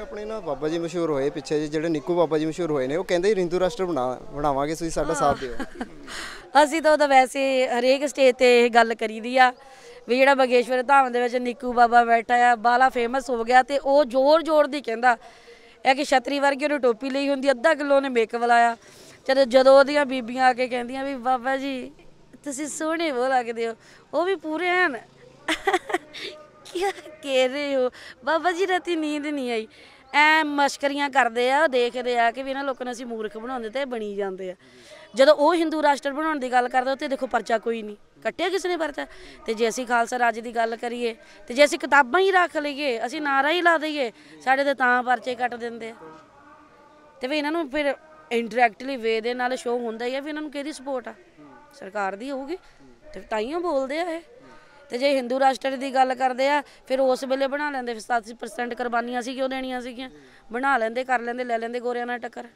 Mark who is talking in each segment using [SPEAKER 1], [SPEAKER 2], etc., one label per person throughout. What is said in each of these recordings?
[SPEAKER 1] ਆਪਣੇ ਨਾ
[SPEAKER 2] ਬਾਬਾ ਜੀ ਮਸ਼ਹੂਰ ਹੋਏ ਪਿੱਛੇ ਜੀ ਜਿਹੜੇ ਨਿੱਕੂ ਬਾਬਾ ਜੀ ਮਸ਼ਹੂਰ ਹੋਏ ਨੇ ਉਹ ਕਹਿੰਦੇ ਰਿੰਦੂ ਰਾਸ਼ਟਰ ਬਣਾ ਬਣਾਵਾਂਗੇ ਤੁਸੀਂ ਸਾਡਾ ਸਾਥ ਦਿਓ
[SPEAKER 1] ਅਸੀਂ ਤਾਂ ਉਹਦਾ ਵੈਸੇ ਹਰੇਕ ਸਟੇਜ ਤੇ ਇਹ ਗੱਲ ਕਰੀਦੀ ਆ ਵੀ ਜਿਹੜਾ ਬਗੇਸ਼ਵਰ ਧਾਮ ਦੇ ਵਿੱਚ ਨਿੱਕੂ ਬਾਬਾ ਬੈਠਾ ਆ ਬਾਲਾ ਫੇਮਸ ਹੋ ਗਿਆ ਤੇ ਉਹ ਜ਼ੋਰ ਜ਼ੋਰ ਦੀ ਕਹਿੰਦਾ ਇਹ ਕਿ ਛਤਰੀ ਵਰਗੀ ਉਹਨੇ ਟੋਪੀ ਲਈ ਹੁੰਦੀ ਅੱਧਾ ਕਿਲੋ ਨੇ ਮੇਕਅਪ ਲਾਇਆ ਜਦੋਂ ਜਦੋਂ ਉਹਦੀਆਂ ਬੀਬੀਆਂ ਆ ਕੇ ਕਹਿੰਦੀਆਂ ਵੀ ਬਾਬਾ ਜੀ ਤੁਸੀਂ ਸੋਹਣੇ ਬੋਲ ਲੱਗਦੇ ਹੋ ਉਹ ਵੀ ਪੂਰੇ ਹਨ ਕੀ ਕਹਿ ਰਹੇ ਹੋ ਬਾਬਾ ਜੀ ਰਾਤੀ ਨੀਂਦ ਨਹੀਂ ਆਈ ਐ ਮਸ਼ਕਰੀਆਂ ਕਰਦੇ ਆ ਦੇਖਦੇ ਆ ਕਿ ਵੀ ਇਹਨਾਂ ਲੋਕਾਂ ਨੂੰ ਅਸੀਂ ਮੂਰਖ ਬਣਾਉਂਦੇ ਤੇ ਬਣੀ ਜਾਂਦੇ ਆ ਜਦੋਂ ਉਹ ਹਿੰਦੂ ਰਾਸ਼ਟਰ ਬਣਾਉਣ ਦੀ ਗੱਲ ਕਰਦੇ ਉੱਤੇ ਦੇਖੋ ਪਰਚਾ ਕੋਈ ਨਹੀਂ ਕੱਟਿਆ ਕਿਸ ਨੇ ਪਰਚਾ ਤੇ ਜੇ ਅਸੀਂ ਖਾਲਸਾ ਰਾਜ ਦੀ ਗੱਲ ਕਰੀਏ ਤੇ ਜੇ ਅਸੀਂ ਕਿਤਾਬਾਂ ਹੀ ਰੱਖ ਲਈਏ ਅਸੀਂ ਨਾਰਾ ਹੀ ਲਾ ਦਈਏ ਸਾਡੇ ਤੇ ਤਾਂ ਪਰਚੇ ਕੱਟ ਦਿੰਦੇ ਆ ਤੇ ਵੀ ਇਹਨਾਂ ਨੂੰ ਫਿਰ ਇੰਡਾਇਰੈਕਟਲੀ ਵੇ ਦੇ ਨਾਲ ਸ਼ੋਅ ਹੁੰਦਾ ਹੀ ਆ ਵੀ ਇਹਨਾਂ ਨੂੰ ਕਿਹਦੀ ਸਪੋਰਟ ਆ ਸਰਕਾਰ ਦੀ ਹੋਊਗੀ ਤੇ ਤਾਈਓ ਬੋਲਦੇ ਆ ਇਹ ਤੇ ਜੇ ਹਿੰਦੂ ਰਾਸ਼ਟਰ ਦੀ ਗੱਲ ਕਰਦੇ ਆ ਫਿਰ ਉਸ ਵੇਲੇ ਬਣਾ ਲੈਂਦੇ 87% ਕੁਰਬਾਨੀਆਂ ਸੀ ਕਿਉਂ ਦੇਣੀਆਂ ਸੀਗੀਆਂ ਬਣਾ ਲੈਂਦੇ ਕਰ ਲੈਂਦੇ ਲੈ ਲੈਂਦੇ ਗੋਰਿਆਂ ਨਾਲ ਟੱਕਰ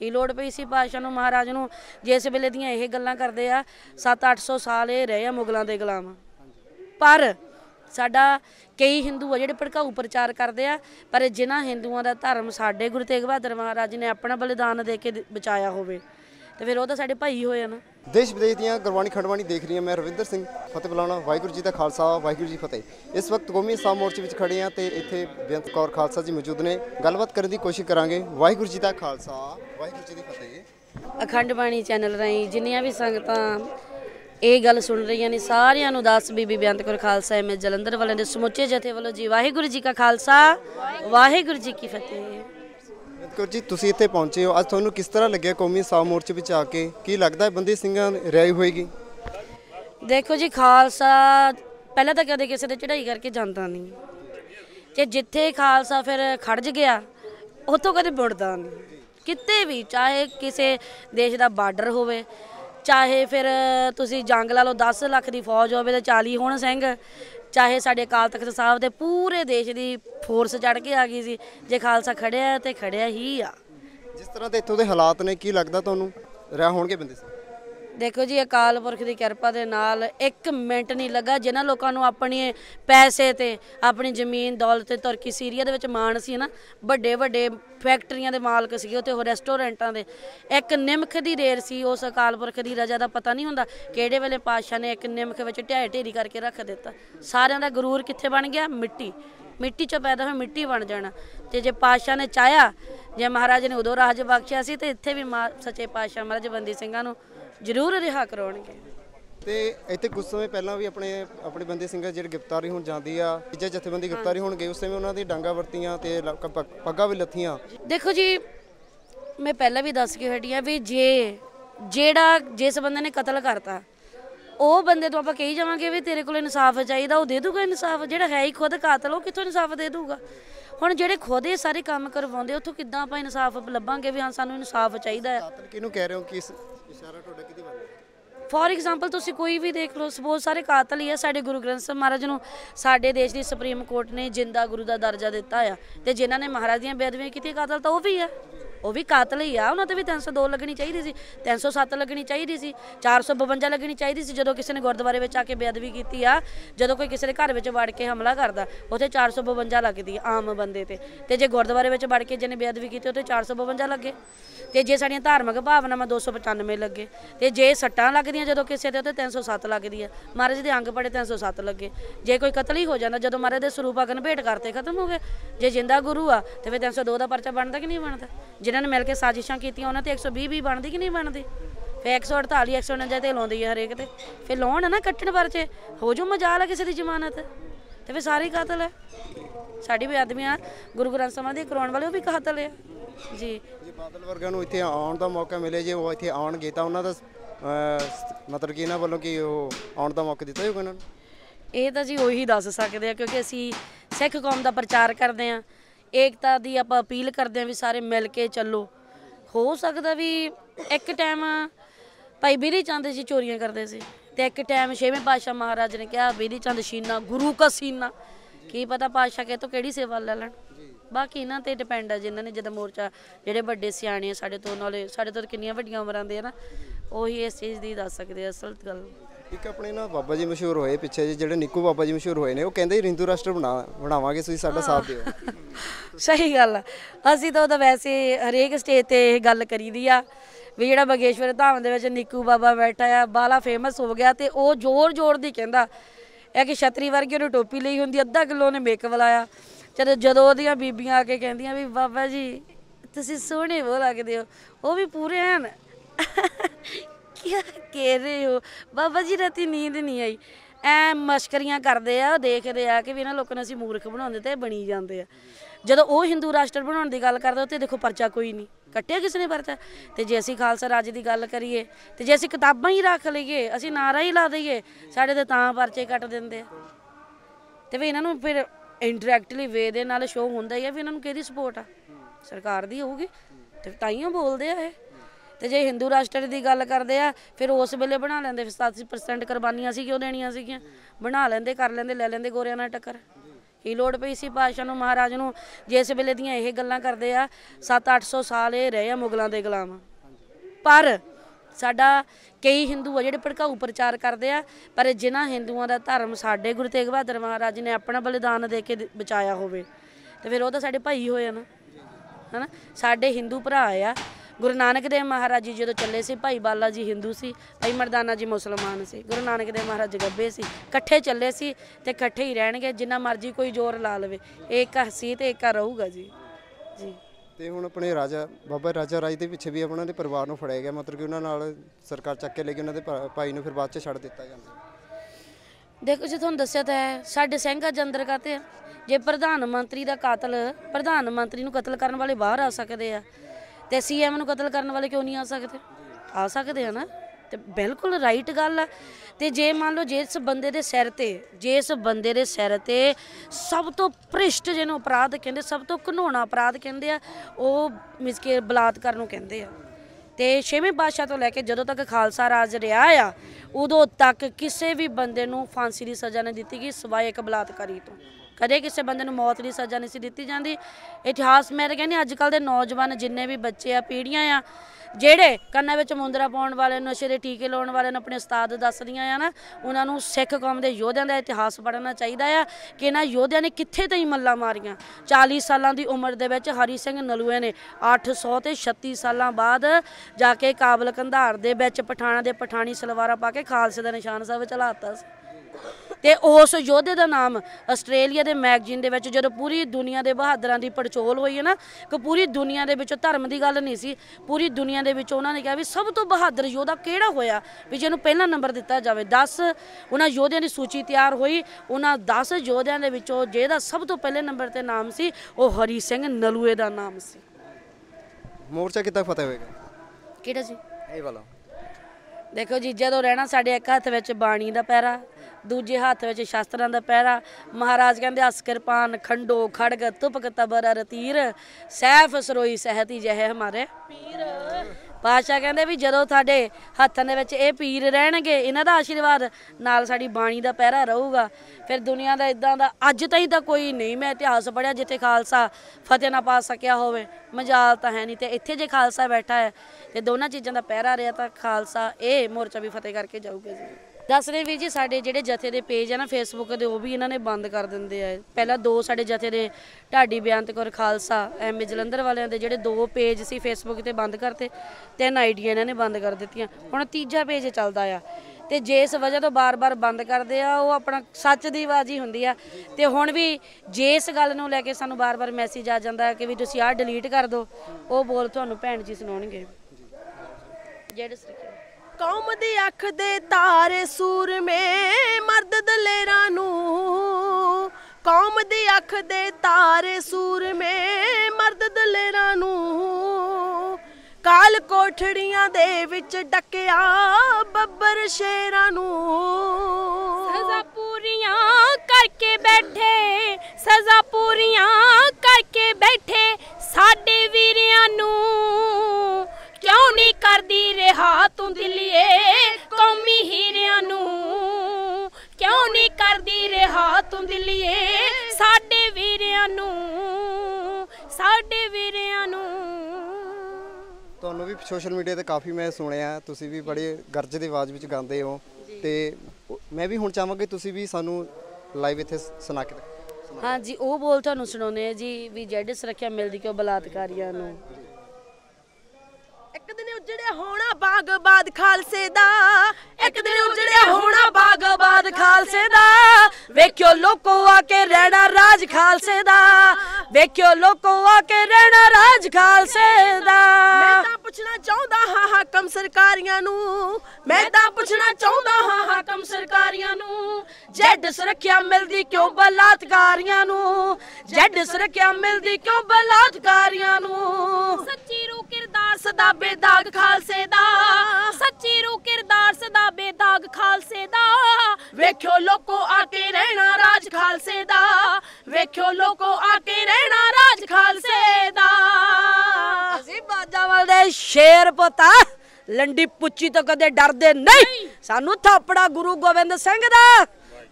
[SPEAKER 1] ਹੀ ਲੋੜ ਪਈ ਸੀ ਪਾਸ਼ਾ ਨੂੰ ਮਹਾਰਾਜ ਨੂੰ ਜਿਸ ਵੇਲੇ ਦੀਆਂ ਇਹ ਗੱਲਾਂ ਕਰਦੇ ਆ 7-800 ਸਾਲ ਇਹ ਰਹੇ ਆ ਮੁਗਲਾਂ ਦੇ ਗੁਲਾਮ ਪਰ ਸਾਡਾ ਕਈ ਹਿੰਦੂ ਆ ਜਿਹੜੇ ਭੜਕਾਉ ਪ੍ਰਚਾਰ ਕਰਦੇ ਆ ਪਰ ਜਿਨ੍ਹਾਂ ਹਿੰਦੂਆਂ ਦਾ ਧਰਮ ਸਾਡੇ ਗੁਰੂ ਤੇਗ ਬਹਾਦਰ ਮਹਾਰਾਜ ਨੇ ਆਪਣਾ ਬਲੀਦਾਨ ਦੇ ਕੇ ਬਚਾਇਆ ਹੋਵੇ ਤੇ ਫਿਰ ਉਹ ਤਾਂ ਸਾਡੇ ਭਾਈ ਹੋਏ ਆ ਨਾ
[SPEAKER 2] ਦੇਸ਼ ਵਿਦੇਸ਼ ਦੀਆਂ ਗੁਰਬਾਣੀ ਖੰਡਵਾਣੀ ਦੇਖ ਰਹੀ ਹਾਂ ਮੈਂ ਰਵਿੰਦਰ ਸਿੰਘ ਫਤਿਹ ਬੁਲਾਣਾ ਵਾਹਿਗੁਰੂ ਜੀ ਦਾ ਖਾਲਸਾ ਵਾਹਿਗੁਰੂ ਜੀ ਫਤਿਹ ਇਸ ਵਕਤ ਕੌਮੀ ਸਾਮ ਮੋਰਚੇ ਵਿੱਚ ਖੜੇ ਹਾਂ ਤੇ ਇੱਥੇ ਬੇਅੰਤ ਕੌਰ ਖਾਲਸਾ ਜੀ ਮੌਜੂਦ ਨੇ ਗੱਲਬਾਤ ਕਰਨ ਦੀ ਕੋਸ਼ਿਸ਼ ਕਰਾਂਗੇ ਵਾਹਿਗੁਰੂ ਜੀ ਦਾ ਖਾਲਸਾ ਵਾਹਿਗੁਰੂ ਜੀ ਦੀ ਫਤਿਹ ਅਖੰਡ
[SPEAKER 1] ਬਾਣੀ ਚੈਨਲ ਰਾਹੀਂ ਜਿੰਨੀਆਂ ਵੀ ਸੰਗਤਾਂ ਇਹ ਗੱਲ ਸੁਣ ਰਹੀਆਂ ਨੇ ਸਾਰਿਆਂ ਨੂੰ ਦਾਸ ਬੀਬੀ ਬੇਅੰਤ ਕੌਰ ਖਾਲਸਾ ਐਮ ਜਲੰਧਰ ਵਾਲਿਆਂ ਦੇ ਸਮੁੱਚੇ ਜਥੇ ਵੱਲੋਂ ਜੀ ਵਾਹਿਗੁਰੂ ਜੀ ਕਾ ਖਾਲਸਾ ਵਾਹਿਗੁਰੂ ਜੀ ਕੀ ਫਤਿਹ
[SPEAKER 2] ਗੁਰਜੀਤ ਜੀ ਤੁਸੀਂ ਇੱਥੇ ਪਹੁੰਚੇ ਹੋ ਅੱਜ ਤੁਹਾਨੂੰ ਕਿਸ ਤਰ੍ਹਾਂ ਲੱਗਿਆ ਕੌਮੀ ਸਾਹ ਮੋਰਚੇ ਵਿੱਚ ਆ ਕੇ ਕੀ ਲੱਗਦਾ ਹੈ ਬੰਦੀ ਸਿੰਘਾਂ ਰਿਆਈ ਹੋਏਗੀ
[SPEAKER 1] ਦੇਖੋ ਜੀ ਖਾਲਸਾ ਪਹਿਲਾਂ ਤਾਂ ਕਦੇ ਕਿਸੇ ਦੇ ਚੜ੍ਹਾਈ ਕਰਕੇ ਜਾਂਦਾ ਨਹੀਂ ਤੇ ਜਿੱਥੇ ਖਾਲਸਾ ਫਿਰ ਖੜਜ ਗਿਆ ਉਤੋਂ ਕਦੇ ਮੁੜਦਾ ਨਹੀਂ ਕਿਤੇ ਵੀ ਚਾਹੇ ਕਿਸੇ ਦੇਸ਼ ਦਾ ਬਾਰਡਰ ਹੋਵੇ ਚਾਹੇ ਫਿਰ ਤੁਸੀਂ ਜੰਗ ਲਾ ਲਓ 10 ਲੱਖ ਦੀ ਫੌਜ ਹੋਵੇ ਤੇ 40 ਹੋਣ ਸਿੰਘ ਚਾਹੇ ਸਾਡੇ ਅਕਾਲ ਤਖਤ ਸਾਹਿਬ ਦੇ ਪੂਰੇ ਦੇਸ਼ ਦੀ ਫੋਰਸ ਚੜ ਕੇ ਆ ਗਈ ਸੀ ਜੇ ਖਾਲਸਾ ਖੜਿਆ ਤੇ ਖੜਿਆ ਹੀ ਆ
[SPEAKER 2] ਜਿਸ ਤਰ੍ਹਾਂ ਦੇ ਇੱਥੋਂ ਦੇ ਹਾਲਾਤ ਨੇ ਕੀ ਲੱਗਦਾ ਤੁਹਾਨੂੰ ਰਹਿ ਹੋਣਗੇ ਬੰਦੇ ਸੀ
[SPEAKER 1] ਦੇਖੋ ਜੀ ਅਕਾਲ ਪੁਰਖ ਦੀ ਕਿਰਪਾ ਦੇ ਨਾਲ ਇੱਕ ਮਿੰਟ ਨਹੀਂ ਲੱਗਾ ਜਿਨ੍ਹਾਂ ਲੋਕਾਂ ਨੂੰ ਆਪਣੇ ਪੈਸੇ ਤੇ ਆਪਣੀ ਜ਼ਮੀਨ ਦੌਲਤ ਤੇ ਤੁਰਕੀ ਸੀਰੀਆ ਦੇ ਵਿੱਚ ਮਾਣ ਸੀ ਨਾ ਵੱਡੇ ਵੱਡੇ ਫੈਕਟਰੀਆਂ ਦੇ ਮਾਲਕ ਸੀਗੇ ਤੇ ਹੋ ਰੈਸਟੋਰੈਂਟਾਂ ਦੇ ਇੱਕ ਨਿਮਖ ਦੀ ਰੇਰ ਸੀ ਉਸ ਅਕਾਲ ਪੁਰਖ ਦੀ ਰਜਾ ਦਾ ਪਤਾ ਨਹੀਂ ਹੁੰਦਾ ਕਿਹੜੇ ਵੇਲੇ ਪਾਸ਼ਾ ਨੇ ਇੱਕ ਨਿਮਖ ਵਿੱਚ ਢਹਿ ਢੇਰੀ ਕਰਕੇ ਰੱਖ ਦਿੱਤਾ ਸਾਰਿਆਂ ਦਾ ਗਰੂਰ ਕਿੱਥੇ ਬਣ ਗਿਆ ਮਿੱਟੀ ਮਿੱਟੀ ਚੋਂ ਪੈਦਾ ਹੋਇਆ ਮਿੱਟੀ ਬਣ ਜਾਣਾ ਤੇ ਜੇ ਪਾਸ਼ਾ ਨੇ ਚਾਹਿਆ ਜੇ ਮਹਾਰਾਜ ਨੇ ਉਦੋਂ ਰਾਜ ਬਖਸ਼ਿਆ ਸੀ ਤੇ ਇੱਥੇ ਵੀ ਸੱਚੇ ਪਾਸ਼ਾ ਮਹਾਰਾਜ ਬੰਦੀ ਸਿੰਘਾਂ ਨੂੰ ਜ਼ਰੂਰ ਰਿਹਾ ਕਰਾਉਣਗੇ
[SPEAKER 2] ਤੇ ਇੱਥੇ ਕੁਝ ਸਮੇਂ ਪਹਿਲਾਂ ਵੀ ਆਪਣੇ ਆਪਣੇ ਬੰਦੇ ਸਿੰਘਾਂ ਜਿਹੜੇ ਗ੍ਰਿਫਤਾਰੀ ਹੋਣ ਜਾਂਦੀ ਆ ਜਿਹੜੇ ਜਥੇਬੰਦੀ ਗ੍ਰਿਫਤਾਰੀ ਹੋਣ ਗਏ ਉਸ ਸਮੇਂ ਉਹਨਾਂ ਦੀ ਡਾਂਗਾ ਵਰਤੀਆਂ ਤੇ ਪੱਗਾਂ ਵੀ ਲੱਥੀਆਂ
[SPEAKER 1] ਦੇਖੋ ਜੀ ਮੈਂ ਪਹਿਲਾਂ ਵੀ ਦੱਸ ਕੇ ਹਟੀ ਆ ਵੀ ਜੇ ਜਿਹੜਾ ਜਿਸ ਬੰਦੇ ਨੇ ਕਤਲ ਕਰਤਾ ਉਹ ਬੰਦੇ ਤੋਂ ਆਪਾਂ ਕਹੀ ਜਾਵਾਂਗੇ ਵੀ ਤੇਰੇ ਕੋਲ ਇਨਸਾਫ ਚਾਹੀਦਾ ਉਹ ਦੇ ਦੂਗਾ ਇਨਸਾਫ ਜਿਹੜਾ ਹੈ ਹੀ ਖੁਦ ਕਾਤਲ ਉਹ ਕਿੱਥੋਂ ਇਨਸਾਫ ਦੇ ਦੂਗਾ ਹੁਣ ਜਿਹੜੇ ਖੁਦ ਇਹ ਸਾਰੇ ਕੰਮ ਕਰਵਾਉਂਦੇ ਉੱਥੋਂ ਕਿੱਦਾਂ ਆਪਾਂ ਇਨਸਾਫ ਲੱਭਾਂਗੇ ਵੀ ਹਾਂ ਸਾਨੂੰ ਇਨਸਾਫ ਚਾਹੀਦਾ ਹੈ ਕਾਤਲ
[SPEAKER 2] ਕਿਹਨੂੰ ਕਹਿ ਰਹੇ ਹੋ ਕਿ ਇਸ਼ਾਰਾ ਤੁਹਾਡਾ ਕਿਤੇ
[SPEAKER 1] ਵੱਲ ਫੋਰ ਐਗਜ਼ਾਮਪਲ ਤੁਸੀਂ ਕੋਈ ਵੀ ਦੇਖ ਲਓ ਸਪੋਜ਼ ਸਾਰੇ ਕਾਤਲ ਹੀ ਆ ਸਾਡੇ ਗੁਰੂ ਗ੍ਰੰਥ ਸਾਹਿਬ ਮਹਾਰਾਜ ਨੂੰ ਸਾਡੇ ਦੇਸ਼ ਦੀ ਸੁਪਰੀਮ ਕੋਰਟ ਨੇ ਜਿੰਦਾ ਗੁਰੂ ਦਾ ਦਰਜਾ ਦਿੱਤਾ ਆ ਤੇ ਜਿਨ੍ਹਾਂ ਨੇ ਮਹਾਰਾਜ ਦੀਆਂ ਬੇਅਦਬੀਆਂ ਕੀਤੀਆਂ ਕਾਤਲ ਤਾਂ ਉਹ ਵੀ ਆ ਉਹ ਵੀ ਕਾਤਲ ਹੀ ਆ ਉਹਨਾਂ ਤੇ ਵੀ 302 ਲੱਗਣੀ ਚਾਹੀਦੀ ਸੀ 307 ਲੱਗਣੀ ਚਾਹੀਦੀ ਸੀ 452 ਲੱਗਣੀ ਚਾਹੀਦੀ ਸੀ ਜਦੋਂ ਕਿਸੇ ਨੇ ਗੁਰਦੁਆਰੇ ਵਿੱਚ ਆ ਕੇ ਬੇਅਦਬੀ ਕੀਤੀ ਆ ਜਦੋਂ ਕੋਈ ਕਿਸੇ ਦੇ ਘਰ ਵਿੱਚ ਵੜ ਕੇ ਹਮਲਾ ਕਰਦਾ ਉਥੇ 452 ਲੱਗਦੀ ਆਮ ਬੰਦੇ ਤੇ ਤੇ ਜੇ ਗੁਰਦੁਆਰੇ ਵਿੱਚ ਵੜ ਕੇ ਜਿਹਨੇ ਬੇਅਦਬੀ ਕੀਤੀ ਉਥੇ 452 ਲੱਗੇ ਤੇ ਜੇ ਸਾਡੀਆਂ ਧਾਰਮਿਕ ਭਾਵਨਾਵਾਂ 295 ਲੱਗੇ ਤੇ ਜੇ ਸੱਟਾਂ ਲੱਗਦੀਆਂ ਜਦੋਂ ਕਿਸੇ ਤੇ ਉਥੇ 307 ਲੱਗਦੀ ਆ ਮਹਾਰਾਜ ਦੇ ਅੰਗ ਪੜੇ 307 ਲੱਗੇ ਜੇ ਕੋਈ ਕਤਲ ਹੀ ਹੋ ਜਾਂਦਾ ਜਦੋਂ ਮਹਾਰਾਜ ਦੇ ਸਰੂਪ ਅਗਨ ਭੇਟ ਕਰਤੇ ਖਤਮ ਹੋ ਗਏ ਜੇ ਜਿੰਦਾ ਗੁਰੂ ਆ ਤੇ ਫਿਰ 302 ਦਾ ਪਰਚਾ ਬਣਦਾ ਕਿ ਨਹੀਂ ਬਣਦਾ ਇਹਨਾਂ ਨੇ ਮਿਲ ਕੇ ਸਾਜ਼ਿਸ਼ਾਂ ਕੀਤੀਆਂ ਉਹਨਾਂ ਤੇ 120 ਵੀ ਬਣਦੀ ਕਿ ਨਹੀਂ ਬਣਦੀ ਫਿਰ 148 149 ਤੇ ਲਾਉਂਦੀ ਹੈ ਹਰੇਕ ਤੇ ਫਿਰ ਲਾਉਣ ਨਾ ਕੱਟਣ ਵਰਚੇ ਹੋ ਜੂ ਮਜਾਲ ਹੈ ਕਿਸੇ ਦੀ ਜ਼ਮਾਨਤ ਤੇ ਫਿਰ ਸਾਰੇ ਕਾਤਲ ਹੈ ਸਾਡੀ ਵੀ ਆਦਮੀਆਂ ਗੁਰੂ ਗ੍ਰੰਥ ਸਾਹਿਬ ਦੇ ਕਰਾਉਣ ਵਾਲੇ ਉਹ ਵੀ ਕਾਤਲ ਹੈ ਜੀ ਜੀ
[SPEAKER 2] ਬਾਦਲ ਵਰਗਾ ਨੂੰ ਇੱਥੇ ਆਉਣ ਦਾ ਮੌਕਾ ਮਿਲੇ ਜੇ ਉਹ ਇੱਥੇ ਆਉਣਗੇ ਤਾਂ ਉਹਨਾਂ ਦਾ ਮਤਲਬ ਕਿ ਇਹਨਾਂ ਵੱਲੋਂ ਕਿ ਉਹ ਆਉਣ ਦਾ ਮੌਕਾ ਦਿੱਤਾ ਹੋਊਗਾ ਇਹਨਾਂ ਨੂੰ
[SPEAKER 1] ਇਹ ਤਾਂ ਜੀ ਉਹੀ ਦੱਸ ਸਕਦੇ ਆ ਕਿਉਂਕਿ ਅਸੀਂ ਸਿੱਖ ਕੌਮ ਦਾ ਪ੍ਰਚਾਰ ਕਰਦੇ ਆ ਏਕਤਾ ਦੀ ਆਪਾਂ ਅਪੀਲ ਕਰਦੇ ਆ ਵੀ ਸਾਰੇ ਮਿਲ ਕੇ ਚੱਲੋ ਹੋ ਸਕਦਾ ਵੀ ਇੱਕ ਟਾਈਮ ਭਾਈ ਬੀਰੀ ਚੰਦ ਜੀ ਚੋਰੀਆਂ ਕਰਦੇ ਸੀ ਤੇ ਇੱਕ ਟਾਈਮ ਛੇਵੇਂ ਪਾਸ਼ਾ ਮਹਾਰਾਜ ਨੇ ਕਿਹਾ ਬੀਰੀ ਚੰਦ ਸ਼ੀਨਾ ਗੁਰੂ ਕਾ ਸੀਨਾ ਕੀ ਪਤਾ ਪਾਸ਼ਾ ਕਿਹ ਤੋਂ ਕਿਹੜੀ ਸੇਵਾ ਲੈ ਲੈਣ ਬਾਕੀ ਇਹਨਾਂ ਤੇ ਡਿਪੈਂਡ ਆ ਜਿਨ੍ਹਾਂ ਨੇ ਜਦ ਮੋਰਚਾ ਜਿਹੜੇ ਵੱਡੇ ਸਿਆਣੇ ਸਾਡੇ ਤੋਂ ਨਾਲੇ ਸਾਡੇ ਤੋਂ ਕਿੰਨੀਆਂ ਵੱਡੀਆਂ ਉਮਰਾਂ ਦੇ ਆ ਨਾ ਉਹੀ ਇਸ ਚੀਜ਼ ਦੀ ਦੱਸ ਸਕਦੇ ਅਸਲ ਗੱਲ
[SPEAKER 2] ਇੱਕ ਆਪਣੇ ਨਾ ਬਾਬਾ ਜੀ ਮਸ਼ਹੂਰ ਹੋਏ ਪਿੱਛੇ ਜੀ ਜਿਹੜੇ ਨਿੱਕੂ ਬਾਬਾ ਜੀ ਮਸ਼ਹੂਰ ਹੋਏ ਨੇ ਉਹ ਕਹਿੰਦੇ ਰਿੰਦੂ ਰਾਸ਼ਟਰ ਬਣਾ ਬਣਾਵਾਂਗੇ ਤੁਸੀਂ ਸਾਡਾ ਸਾਥ ਦਿਓ
[SPEAKER 1] ਸਹੀ ਗੱਲ ਆ। ਅਸੀਂ ਤਾਂ ਉਹਦਾ ਵੈਸੇ ਹਰੇਕ ਸਟੇਜ ਤੇ ਇਹ ਗੱਲ ਕਰੀਦੀ ਆ ਵੀ ਜਿਹੜਾ ਬਗੇਸ਼ਵਰ ਧਾਮ ਦੇ ਵਿੱਚ ਨਿੱਕੂ ਬਾਬਾ ਬੈਠਾ ਆ ਬਾਲਾ ਫੇਮਸ ਹੋ ਗਿਆ ਤੇ ਉਹ ਜ਼ੋਰ ਜ਼ੋਰ ਦੀ ਕਹਿੰਦਾ ਇਹ ਕਿ ਛਤਰੀ ਵਰਗੀ ਉਹਨੇ ਟੋਪੀ ਲਈ ਹੁੰਦੀ ਅੱਧਾ ਕਿਲੋ ਨੇ ਮੇਕਅਪ ਲਾਇਆ ਜਦੋਂ ਜਦੋਂ ਉਹਦੀਆਂ ਬੀਬੀਆਂ ਆ ਕੇ ਕਹਿੰਦੀਆਂ ਵੀ ਬਾਬਾ ਜੀ ਤੁਸੀਂ ਸੋਹਣੇ ਬੋਲਾ ਲੱਗਦੇ ਹੋ ਉਹ ਵੀ ਪੂਰੇ ਹਨ ਕੀ ਕਹਿ ਰਹੇ ਹੋ ਬਾਬਾ ਜੀ ਰਾਤੀ ਨੀਂਦ ਨਹੀਂ ਆਈ ਐ ਮਸ਼ਕਰੀਆਂ ਕਰਦੇ ਆ ਦੇਖਦੇ ਆ ਕਿ ਵੀ ਇਹਨਾਂ ਲੋਕਾਂ ਨੂੰ ਅਸੀਂ ਮੂਰਖ ਬਣਾਉਂਦੇ ਤੇ ਬਣੀ ਜਾਂਦੇ ਆ ਜਦੋਂ ਉਹ ਹਿੰਦੂ ਰਾਸ਼ਟਰ ਬਣਾਉਣ ਦੀ ਗੱਲ ਕਰਦੇ ਉੱਤੇ ਦੇਖੋ ਪਰਚਾ ਕੋਈ ਨਹੀਂ ਕੱਟਿਆ ਕਿਸ ਨੇ ਪਰਚਾ ਤੇ ਜੇ ਅਸੀਂ ਖਾਲਸਾ ਰਾਜ ਦੀ ਗੱਲ ਕਰੀਏ ਤੇ ਜੇ ਅਸੀਂ ਕਿਤਾਬਾਂ ਹੀ ਰੱਖ ਲਈਏ ਅਸੀਂ ਨਾਰਾ ਹੀ ਲਾ ਦਈਏ ਸਾਡੇ ਤੇ ਤਾਂ ਪਰਚੇ ਕੱਟ ਦਿੰਦੇ ਆ ਤੇ ਵੀ ਇਹਨਾਂ ਨੂੰ ਫਿਰ ਇੰਡਾਇਰੈਕਟਲੀ ਵੇ ਦੇ ਨਾਲ ਸ਼ੋਅ ਹੁੰਦਾ ਹੀ ਆ ਵੀ ਇਹਨਾਂ ਨੂੰ ਕਿਹਦੀ ਸਪੋਰਟ ਆ ਸਰਕਾਰ ਦੀ ਹੋਊਗੀ ਤੇ ਤਾਂ ਹੀ ਬੋਲਦੇ ਆ ਇਹ ਤੇ ਜੇ ਹਿੰਦੂ ਰਾਸ਼ਟਰ ਦੀ ਗੱਲ ਕਰਦੇ ਆ ਫਿਰ ਉਸ ਵੇਲੇ ਬਣਾ ਲੈਂਦੇ ਫਿਰ 70% ਕੁਰਬਾਨੀਆਂ ਸੀ ਕਿਉਂ ਦੇਣੀਆਂ ਸੀਗੀਆਂ ਬਣਾ ਲੈਂਦੇ ਕਰ ਲੈਂਦੇ ਲੈ ਲੈਂਦੇ ਗੋਰਿਆਂ ਨਾਲ ਟੱਕਰ ਕੀ ਲੋੜ ਪਈ ਸੀ ਪਾਸ਼ਾ ਨੂੰ ਮਹਾਰਾਜ ਨੂੰ ਜਿਸ ਵੇਲੇ ਦੀਆਂ ਇਹ ਗੱਲਾਂ ਕਰਦੇ ਆ 7-800 ਸਾਲ ਇਹ ਰਹੇ ਆ ਮੁਗਲਾਂ ਦੇ ਗੁਲਾਮ ਪਰ ਸਾਡਾ ਕਈ ਹਿੰਦੂ ਆ ਜਿਹੜੇ ਭੜਕਾਊ ਪ੍ਰਚਾਰ ਕਰਦੇ ਆ ਪਰ ਜਿਨ੍ਹਾਂ ਹਿੰਦੂਆਂ ਦਾ ਧਰਮ ਸਾਡੇ ਗੁਰੂ ਤੇਗ ਬਹਾਦਰ ਮਹਾਰਾਜ ਨੇ ਆਪਣਾ ਬਲੀਦਾਨ ਦੇ ਕੇ ਬਚਾਇਆ ਹੋਵੇ ਤੇ ਫਿਰ ਉਹ ਤਾਂ ਸਾਡੇ ਭਾਈ ਹੋਏ ਆ ਨਾ ਹਨਾ ਸਾਡੇ ਹਿੰਦੂ ਭਰਾ ਆ ਗੁਰੂ ਨਾਨਕ ਦੇਵ ਮਹਾਰਾਜ ਜੀ ਜਦੋਂ ਚੱਲੇ ਸੀ ਭਾਈ ਬਾਲਾ ਜੀ ਹਿੰਦੂ ਸੀ ਭਾਈ ਮਰਦਾਨਾ ਜੀ ਮੁਸਲਮਾਨ ਸੀ ਗੁਰੂ ਨਾਨਕ ਦੇਵ ਮਹਾਰਾਜ ਗੱਬੇ ਸੀ ਇਕੱਠੇ ਚੱਲੇ ਸੀ ਤੇ ਇਕੱਠੇ ਹੀ ਰਹਿਣਗੇ ਜਿੰਨਾ ਮਰਜ਼ੀ ਕੋਈ ਜ਼ੋਰ ਲਾ ਲਵੇ ਇੱਕ ਹਸੀ ਤੇ ਇੱਕ ਰਹੂਗਾ ਜੀ
[SPEAKER 2] ਜੀ ਤੇ ਹੁਣ ਆਪਣੇ ਰਾਜਾ ਬਾਬਾ ਰਾਜਾ ਰਾਜ ਦੇ ਪਿੱਛੇ ਵੀ ਆਪਣਾ ਦੇ ਪਰਿਵਾਰ ਨੂੰ ਫੜਿਆ ਗਿਆ ਮਤਲਬ ਕਿ ਉਹਨਾਂ ਨਾਲ ਸਰਕਾਰ ਚੱਕ ਕੇ ਲੈ ਕੇ ਉਹਨਾਂ ਦੇ ਭਾਈ ਨੂੰ ਫਿਰ ਬਾਅਦ 'ਚ ਛੱਡ ਦਿੱਤਾ ਜਾਂਦਾ
[SPEAKER 1] ਦੇਖੋ ਜੀ ਤੁਹਾਨੂੰ ਦੱਸਿਆ ਤਾਂ ਹੈ ਸਾਡੇ ਸਿੰਘ ਅੱਜ ਅੰਦਰ ਕਾਤੇ ਜੇ ਪ੍ਰਧਾਨ ਮੰਤਰੀ ਦਾ ਕਾਤਲ ਪ੍ਰਧਾਨ ਮੰਤਰੀ ਨੂੰ ਕਤਲ ਕਰਨ ਵਾਲੇ ਬਾਹਰ ਆ ਸਕਦੇ ਆ ਤੇ ਸੀਐਮ ਨੂੰ ਕਤਲ ਕਰਨ ਵਾਲੇ ਕਿਉਂ ਨਹੀਂ ਆ ਸਕਦੇ ਆ ਸਕਦੇ ਆ ਨਾ ਤੇ ਬਿਲਕੁਲ ਰਾਈਟ ਗੱਲ ਹੈ ਤੇ ਜੇ ਮੰਨ ਲਓ ਜੇ ਇਸ ਬੰਦੇ ਦੇ ਸਿਰ ਤੇ ਜੇ ਇਸ ਬੰਦੇ ਦੇ ਸਿਰ ਤੇ ਸਭ ਤੋਂ ਭ੍ਰਿਸ਼ਟ ਜਿਹਨੂੰ ਅਪਰਾਧ ਕਹਿੰਦੇ ਸਭ ਤੋਂ ਘਨੋਣਾ ਅਪਰਾਧ ਕਹਿੰਦੇ ਆ ਉਹ ਮਿਸ ਕੇ ਬਲਾਤਕਾਰ ਨੂੰ ਕਹਿੰਦੇ ਆ ਤੇ ਛੇਵੇਂ ਬਾਦਸ਼ਾਹ ਤੋਂ ਲੈ ਕੇ ਜਦੋਂ ਤੱਕ ਖਾਲਸਾ ਰਾਜ ਰਿਹਾ ਆ ਉਦੋਂ ਤੱਕ ਕਿਸੇ ਵੀ ਬੰਦੇ ਨੂੰ ਫਾਂਸੀ ਦੀ ਸਜ਼ਾ ਨਹੀਂ ਦਿੱਤੀ ਗਈ ਸਿਵਾਏ ਇੱਕ ਬਲਾਤਕਾਰੀ ਤੋਂ ਕਦੇ ਕਿਸੇ ਬੰਦੇ ਨੂੰ ਮੌਤ ਦੀ ਸਜ਼ਾ ਨਹੀਂ ਸੀ ਦਿੱਤੀ ਜਾਂਦੀ ਇਤਿਹਾਸ ਮੈਂ ਤਾਂ ਅੱਜ ਕੱਲ ਦੇ ਨੌਜਵਾਨ ਜਿੰਨੇ ਵੀ ਬੱਚੇ ਆ ਪੀੜੀਆਂ ਆ ਜਿਹੜੇ ਕੰਨਾਂ ਵਿੱਚ ਮੁੰਦਰਾ ਪਾਉਣ ਵਾਲੇ ਨਸ਼ੇ ਦੇ ਟੀਕੇ ਲਾਉਣ ਵਾਲੇ ਨੂੰ ਆਪਣੇ ਉਸਤਾਦ ਦੱਸਦੀਆਂ ਆ ਨਾ ਉਹਨਾਂ ਨੂੰ ਸਿੱਖ ਕੌਮ ਦੇ ਯੋਧਿਆਂ ਦਾ ਇਤਿਹਾਸ ਪੜ੍ਹਨਾ ਚਾਹੀਦਾ ਆ ਕਿ ਇਹਨਾਂ ਯੋਧਿਆਂ ਨੇ ਕਿੱਥੇ ਤਾਈਂ ਮੱਲਾ ਮਾਰੀਆਂ 40 ਸਾਲਾਂ ਦੀ ਉਮਰ ਦੇ ਵਿੱਚ ਹਰੀ ਸਿੰਘ ਨਲੂਏ ਨੇ 800 ਤੇ 36 ਸਾਲਾਂ ਬਾਅਦ ਜਾ ਕੇ ਕਾਬਲ ਕੰਧਾਰ ਦੇ ਵਿੱਚ ਪਠਾਣਾ ਦੇ ਪਠਾਣੀ ਸਲਵਾਰਾਂ ਪਾ ਕੇ ਖਾਲਸੇ ਦਾ ਨਿਸ਼ਾਨ ਸਾਹਿਬ ਚਲਾਤਾ ਸੀ ਤੇ ਉਸ ਯੋਧੇ ਦਾ ਨਾਮ ਆਸਟ੍ਰੇਲੀਆ ਦੇ ਮੈਗਜ਼ੀਨ ਦੇ ਵਿੱਚ ਜਦੋਂ ਪੂਰੀ ਦੁਨੀਆ ਦੇ ਬਹਾਦਰਾਂ ਦੀ ਪੜਚੋਲ ਹੋਈ ਹੈ ਨਾ ਕਿ ਪੂਰੀ ਦੁਨੀਆ ਦੇ ਵਿੱਚੋਂ ਧਰਮ ਦੀ ਗੱਲ ਨਹੀਂ ਸੀ ਪੂਰੀ ਦੁਨੀਆ ਦੇ ਵਿੱਚ ਉਹਨਾਂ ਨੇ ਕਿਹਾ ਵੀ ਸਭ ਤੋਂ ਬਹਾਦਰ ਯੋਧਾ ਕਿਹੜਾ ਹੋਇਆ ਵੀ ਜਿਹਨੂੰ ਪਹਿਲਾ ਨੰਬਰ ਦਿੱਤਾ ਜਾਵੇ 10 ਉਹਨਾਂ ਯੋਧਿਆਂ ਦੀ ਸੂਚੀ ਤਿਆਰ ਹੋਈ ਉਹਨਾਂ 10 ਯੋਧਿਆਂ ਦੇ ਵਿੱਚੋਂ ਜਿਹਦਾ ਸਭ ਤੋਂ ਪਹਿਲੇ ਨੰਬਰ ਤੇ ਨਾਮ ਸੀ ਉਹ ਹਰੀ ਸਿੰਘ ਨਲੂਏ ਦਾ ਨਾਮ ਸੀ
[SPEAKER 2] ਮੋਰਚਾ ਕਿੱਦਾਂ ਫਤਿਹ ਹੋਏਗਾ ਕਿਹੜਾ ਜੀ ਇਹ ਵਾਲਾ
[SPEAKER 1] ਦੇਖੋ ਜੀ ਜਦੋਂ ਰਹਿਣਾ ਸਾਡੇ ਇੱਕ ਹੱਥ ਵਿੱਚ ਬਾਣੀ ਦਾ ਪੈਰਾ ਦੂਜੇ ਹੱਥ ਵਿੱਚ ਸ਼ਸਤਰਾਂ ਦਾ ਪਹਿਰਾ ਮਹਾਰਾਜ ਕਹਿੰਦੇ ਅਸ ਕਿਰਪਾਨ ਖੰਡੋ ਖੜਗ ਤੁਪਕ ਤਬਰ ਰਤੀਰ ਸੈਫ ਸਰੋਈ ਸਹਤੀ ਜਹ ਹਮਾਰੇ ਪੀਰ ਪਾਸ਼ਾ ਕਹਿੰਦੇ ਵੀ ਜਦੋਂ ਤੁਹਾਡੇ ਹੱਥਾਂ ਦੇ ਵਿੱਚ ਇਹ ਪੀਰ ਰਹਿਣਗੇ ਇਹਨਾਂ ਦਾ ਆਸ਼ੀਰਵਾਦ ਨਾਲ ਸਾਡੀ ਬਾਣੀ ਦਾ ਪਹਿਰਾ ਰਹੂਗਾ ਫਿਰ ਦੁਨੀਆ ਦਾ ਇਦਾਂ ਦਾ ਅੱਜ ਤਾਈਂ ਤਾਂ ਕੋਈ ਨਹੀਂ ਮੈਂ ਇਤਿਹਾਸ ਪੜਿਆ ਜਿੱਥੇ ਖਾਲਸਾ ਫਤਿਹ ਨਾ ਪਾ ਸਕਿਆ ਹੋਵੇ ਮਜਾਲ ਤਾਂ ਹੈ ਨਹੀਂ ਤੇ ਇੱਥੇ ਜੇ ਖਾਲਸਾ ਬੈਠਾ ਹੈ ਤੇ ਦੋਨਾਂ ਚੀਜ਼ਾਂ ਦਾ ਪਹਿਰਾ ਰਿਹਾ ਤਾਂ ਖਾਲਸਾ ਇਹ ਮੋਰਚਾ ਵੀ ਫਤਿਹ ਕਰਕੇ ਜਾਊਗਾ ਜੀ ਦੱਸ ਰਹੇ ਵੀਰ ਜੀ ਸਾਡੇ ਜਿਹੜੇ ਜਥੇ ਦੇ ਪੇਜ ਆ ਨਾ ਫੇਸਬੁੱਕ ਦੇ ਉਹ ਵੀ ਇਹਨਾਂ ਨੇ ਬੰਦ ਕਰ ਦਿੰਦੇ ਆ ਪਹਿਲਾਂ ਦੋ ਸਾਡੇ ਜਥੇ ਦੇ ਢਾਡੀ ਬਿਆਨਤ ਕੌਰ ਖਾਲਸਾ ਐਮਏ ਜਲੰਧਰ ਵਾਲਿਆਂ ਦੇ ਜਿਹੜੇ ਦੋ ਪੇਜ ਸੀ ਫੇਸਬੁੱਕ ਤੇ ਬੰਦ ਕਰਤੇ ਤਿੰਨ ਆਈਡੀਆਂ ਇਹਨਾਂ ਨੇ ਬੰਦ ਕਰ ਦਿੱਤੀਆਂ ਹੁਣ ਤੀਜਾ ਪੇਜ ਚੱਲਦਾ ਆ ਤੇ ਜੇ ਇਸ ਵਜ੍ਹਾ ਤੋਂ ਬਾਰ-ਬਾਰ ਬੰਦ ਕਰਦੇ ਆ ਉਹ ਆਪਣਾ ਸੱਚ ਦੀ ਬਾਜੀ ਹੁੰਦੀ ਆ ਤੇ ਹੁਣ ਵੀ ਜੇ ਇਸ ਗੱਲ ਨੂੰ ਲੈ ਕੇ ਸਾਨੂੰ ਬਾਰ-ਬਾਰ ਮੈਸੇਜ ਆ ਜਾਂਦਾ ਕਿ ਵੀ ਤੁਸੀਂ ਆਹ ਡਿਲੀਟ ਕਰ ਦਿਓ ਉਹ ਬੋਲ ਤੁਹਾਨੂੰ ਭੈਣ ਜੀ ਸੁਣਾਉਣਗੇ ਜਿਹੜੇ ਕੌਮ ਦੀ ਅੱਖ ਦੇ ਤਾਰੇ ਸੂਰਮੇ ਮਰਦ ਦਲੇਰਾਂ ਨੂੰ ਕੌਮ ਦੀ ਅੱਖ ਦੇ ਤਾਰੇ ਸੂਰਮੇ ਮਰਦ ਦਲੇਰਾਂ ਨੂੰ ਕਾਲ ਕੋਠੜੀਆਂ ਦੇ ਵਿੱਚ ਡੱਕਿਆ ਬੱਬਰ ਸ਼ੇਰਾਂ ਨੂੰ ਸਜ਼ਾ ਪੂਰੀਆਂ ਕਰਕੇ ਬੈਠੇ ਸਜ਼ਾ ਪੂਰੀਆਂ ਕਰਕੇ ਬੈਠੇ ਸਾਡੇ ਵੀ
[SPEAKER 2] ਸੋਸ਼ਲ ਮੀਡੀਆ ਤੇ ਕਾਫੀ ਮੈਂ ਸੁਣਿਆ ਤੁਸੀਂ ਵੀ ਬੜੇ ਗਰਜ ਦੀ ਆਵਾਜ਼ ਵਿੱਚ ਗਾਉਂਦੇ ਹੋ ਤੇ ਮੈਂ ਵੀ ਹੁਣ ਚਾਹਾਂਗਾ ਕਿ ਤੁਸੀਂ ਵੀ ਸਾਨੂੰ ਲਾਈਵ ਇੱਥੇ ਸੁਣਾ ਕੇ ਹਾਂ
[SPEAKER 1] ਜੀ ਉਹ ਬੋਲ ਤੁਹਾਨੂੰ ਸੁਣਾਉਨੇ ਆ ਜੀ ਵੀ ਜੈਡ ਸੁਰੱਖਿਆ ਮਿਲਦੀ ਕਿਉਂ ਬਲਾਤਕਾਰੀਆਂ ਨੂੰ ਇੱਕ ਦਿਨ ਉਜੜਿਆ ਹੋਣਾ ਬਾਗ ਬਾਦ ਖਾਲਸੇ ਦਾ ਇੱਕ ਦਿਨ ਉਜੜਿਆ ਹੋਣਾ ਬਾਗ ਬਾਦ ਖਾਲਸੇ ਦਾ ਵੇਖਿਓ ਲੋਕੋ ਆ ਕੇ ਰਹਿਣਾ ਰਾਜ ਖਾਲਸੇ ਦਾ ਵੇਖਿਓ ਲੋਕੋ ਆ ਕੇ ਰਹਿਣਾ ਰਾਜ ਖਾਲਸੇ ਦਾ ਮੈਂ ਤਾਂ ਪੁੱਛਣਾ ਚਾਹੁੰਦਾ ਹਾਂ ਹਾਕਮ ਸਰਕਾਰੀਆਂ ਨੂੰ ਮੈਂ ਤਾਂ ਪੁੱਛਣਾ ਚਾਹੁੰਦਾ ਹਾਂ ਹਾਕਮ ਸਰਕਾਰੀਆਂ ਨੂੰ ਜੈਡ ਸੁਰੱਖਿਆ ਮਿਲਦੀ ਕਿਉਂ ਬਲਾਤਕਾਰੀਆਂ ਨੂੰ ਜੈਡ ਸੁਰੱਖਿਆ ਮਿਲਦੀ ਕਿਉਂ ਬਲਾਤਕਾਰੀਆਂ ਨੂੰ ਸੱਚੀ ਰੂ ਕਿਰਦਾਰ ਸਦਾ ਬੇਦਾਗ ਖਾਲਸੇ ਦਾ ਸੱਚੀ ਰੂ ਕਿਰਦਾਰ ਸਦਾ ਬੇਦਾਗ ਖਾਲਸੇ ਦਾ ਵੇਖਿਓ ਲੋਕੋ ਆ ਕੇ ਰਹਿਣਾ ਰਾਜ ਖਾਲਸੇ ਦਾ ਵੇਖਿਓ ਲੋਕੋ ਆ ਕੇ ਰਹਿਣਾ ਰਾਜ ਖਾਲਸੇ ਦਾ ਅਸੀਂ ਬਾਜਾਵਲ ਦੇ ਸ਼ੇਰ ਪੁੱਤਾ ਲੰਡੀ ਪੁੱਚੀ ਤੋਂ ਕਦੇ ਡਰਦੇ ਨਹੀਂ ਸਾਨੂੰ ਥਾਪੜਾ ਗੁਰੂ ਗੋਬਿੰਦ ਸਿੰਘ ਦਾ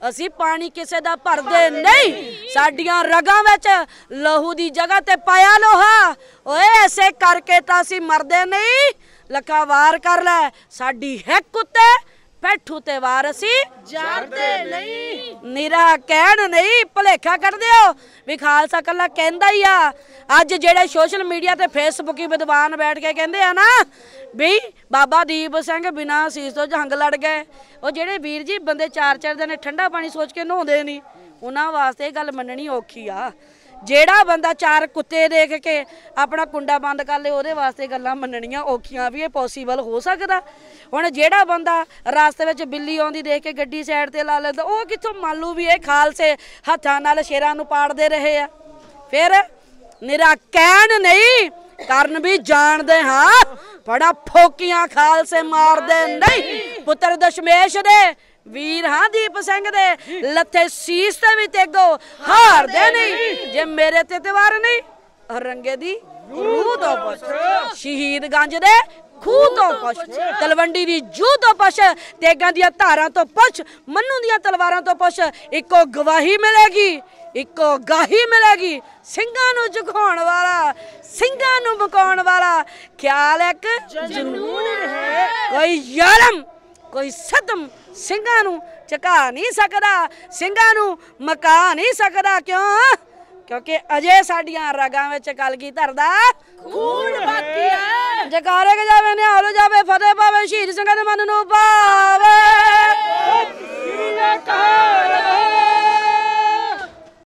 [SPEAKER 1] ਅਸੀਂ ਪਾਣੀ ਕਿਸੇ ਦਾ ਭਰਦੇ ਨਹੀਂ ਸਾਡੀਆਂ ਰਗਾਂ ਵਿੱਚ ਲਹੂ ਦੀ ਜਗ੍ਹਾ ਤੇ ਪਾਇਆ ਲੋਹਾ ਓਏ ਐਸੇ ਕਰਕੇ ਤਾਂ ਅਸੀਂ ਮਰਦੇ ਨਹੀਂ ਵਾਰ ਕਰ ਲੈ ਸਾਡੀ ਹੈ ਕੁੱਤੇ ਮਿੱਠੂ ਤੇ ਵਾਰਸੀ ਜਾਂਦੇ ਨਹੀਂ ਨਿਰਾ ਕਹਿਣ ਨਹੀਂ ਭਲੇਖਾ ਕਰਦੇ ਹੋ ਵੀ ਖਾਲਸਾ ਕੱਲਾ ਕਹਿੰਦਾ ਹੀ ਆ ਅੱਜ ਜਿਹੜੇ ਸੋਸ਼ਲ ਮੀਡੀਆ ਤੇ ਫੇਸਬੁੱਕ ਹੀ ਵਿਦਵਾਨ ਬੈਠ ਕੇ ਕਹਿੰਦੇ ਆ ਨਾ ਵੀ ਬਾਬਾ ਦੀਪ ਸਿੰਘ ਬਿਨਾ ਸੀਸ ਤੋਂ ਜੰਗ ਲੜ ਗਏ ਉਹ ਜਿਹੜੇ ਵੀਰ ਜੀ ਬੰਦੇ ਚਾਰ ਚਾਰ ਦਿਨ ਠੰਡਾ ਪਾਣੀ ਸੋਚ ਕੇ ਨਹਾਉਂਦੇ ਨਹੀਂ ਉਹਨਾਂ ਵਾਸਤੇ ਇਹ ਗੱਲ ਮੰਨਣੀ ਔਖੀ ਆ ਜਿਹੜਾ ਬੰਦਾ ਚਾਰ ਕੁੱਤੇ ਦੇਖ ਕੇ ਆਪਣਾ ਕੁੰਡਾ ਬੰਦ ਕਰ ਲੇ ਉਹਦੇ ਵਾਸਤੇ ਗੱਲਾਂ ਮੰਨਣੀਆਂ ਔਖੀਆਂ ਵੀ ਇਹ ਪੋਸੀਬਲ ਹੋ ਸਕਦਾ ਹੁਣ ਜਿਹੜਾ ਬੰਦਾ ਰਾਸਤੇ ਵਿੱਚ ਬਿੱਲੀ ਆਉਂਦੀ ਦੇਖ ਕੇ ਗੱਡੀ ਸਾਈਡ ਤੇ ਲਾ ਲੈਂਦਾ ਉਹ ਕਿੱਥੋਂ ਮੰਨ ਲੂ ਵੀ ਇਹ ਖਾਲਸੇ ਹੱਥਾਂ ਨਾਲ ਸ਼ੇਰਾਂ ਨੂੰ ਪਾੜਦੇ ਰਹੇ ਆ ਫਿਰ ਨਿਰਾ ਕਹਿਣ ਨਹੀਂ ਕਰਨ ਵੀ ਜਾਣਦੇ ਹਾਂ ਬੜਾ ਫੋਕੀਆਂ ਖਾਲਸੇ ਮਾਰਦੇ ਨਹੀਂ ਪੁੱਤਰ ਦਸ਼ਮੇਸ਼ ਦੇ ਵੀਰ ਹਾਂ ਦੀਪ ਸਿੰਘ ਦੇ ਲੱਥੇ ਸੀਸ ਤੇ ਵੀ ਤੇਗੋ ਹਾਰਦੇ ਨਹੀਂ ਜੇ ਮੇਰੇ ਤੇ ਤਵਾਰ ਨਹੀਂ ਰੰਗੇ ਦੀ ਰੂਹ ਤੋਂ ਪੁੱਛ ਸ਼ਹੀਦ ਗੰਜ ਦੇ ਖੂਹ ਤੋਂ ਪੁੱਛ ਤਲਵੰਡੀ ਦੀ ਜੂ ਤੋਂ ਪੁੱਛ ਤੇਗਾਂ ਦੀਆਂ ਧਾਰਾਂ ਤੋਂ ਪੁੱਛ ਮੰਨੂ ਦੀਆਂ ਤਲਵਾਰਾਂ ਤੋਂ ਪੁੱਛ ਇੱਕੋ ਗਵਾਹੀ ਮਿਲੇਗੀ ਇੱਕੋ ਗਾਹੀ ਮਿਲੇਗੀ ਸਿੰਘਾਂ ਨੂੰ ਝੁਕਾਉਣ ਵਾਲਾ ਸਿੰਘਾਂ ਨੂੰ ਬਕਾਉਣ ਵਾਲਾ ਖਿਆਲ ਇੱਕ ਜਨੂਨ ਹੈ ਕੋਈ ਯਾਰਮ ਕੋਈ ਸਦਮ ਸਿੰਘਾਂ ਨੂੰ ਝਕਾ ਨਹੀਂ ਸਕਦਾ ਸਿੰਘਾਂ ਨੂੰ ਮਕਾ ਨਹੀਂ ਸਕਦਾ ਕਿਉਂ ਕਿਉਂਕਿ ਅਜੇ ਸਾਡੀਆਂ ਰਗਾਂ ਵਿੱਚ ਕਲਗੀ ਧਰਦਾ ਖੂਨ ਬਾਕੀ ਹੈ ਜਕਾਰੇ ਕੇ ਜਾਵੇ ਨਿਹਾਲੋ ਜਾਵੇ ਫਤਿਹ ਪਾਵੇ ਸ਼ਹੀਦ ਸਿੰਘਾਂ ਦੇ ਮਨ ਨੂੰ ਪਾਵੇ ਸ੍ਰੀ ਅਕਾਲ